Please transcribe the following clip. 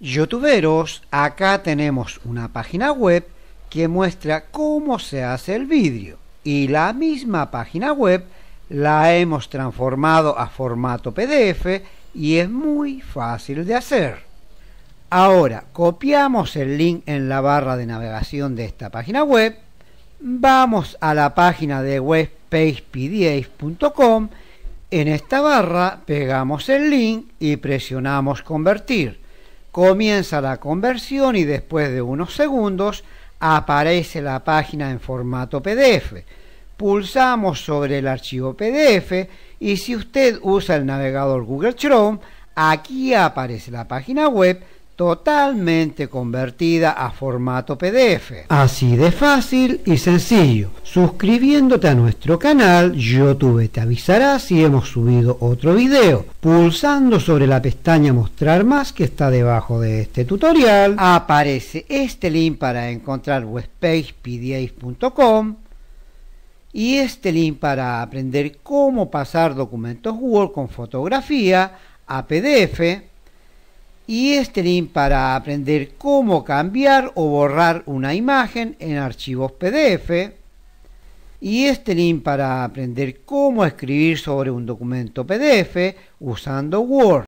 Youtuberos, acá tenemos una página web que muestra cómo se hace el vídeo. y la misma página web la hemos transformado a formato PDF y es muy fácil de hacer. Ahora copiamos el link en la barra de navegación de esta página web, vamos a la página de webpagepdf.com, en esta barra pegamos el link y presionamos convertir Comienza la conversión y después de unos segundos aparece la página en formato PDF. Pulsamos sobre el archivo PDF y si usted usa el navegador Google Chrome, aquí aparece la página web totalmente convertida a formato PDF. Así de fácil y sencillo. Suscribiéndote a nuestro canal, YouTube te avisará si hemos subido otro video. Pulsando sobre la pestaña Mostrar más que está debajo de este tutorial, aparece este link para encontrar webpagepdf.com y este link para aprender cómo pasar documentos Word con fotografía a PDF y este link para aprender cómo cambiar o borrar una imagen en archivos PDF y este link para aprender cómo escribir sobre un documento PDF usando Word.